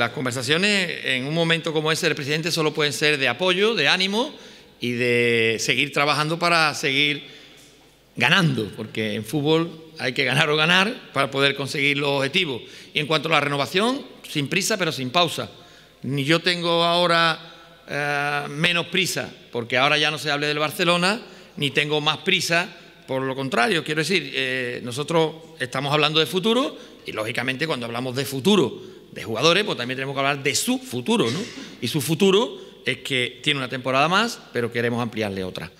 Las conversaciones en un momento como ese del presidente solo pueden ser de apoyo, de ánimo y de seguir trabajando para seguir ganando, porque en fútbol hay que ganar o ganar para poder conseguir los objetivos. Y en cuanto a la renovación, sin prisa pero sin pausa. Ni yo tengo ahora eh, menos prisa, porque ahora ya no se hable del Barcelona, ni tengo más prisa, por lo contrario, quiero decir, eh, nosotros estamos hablando de futuro y lógicamente cuando hablamos de futuro de jugadores, pues también tenemos que hablar de su futuro, ¿no? Y su futuro es que tiene una temporada más, pero queremos ampliarle otra.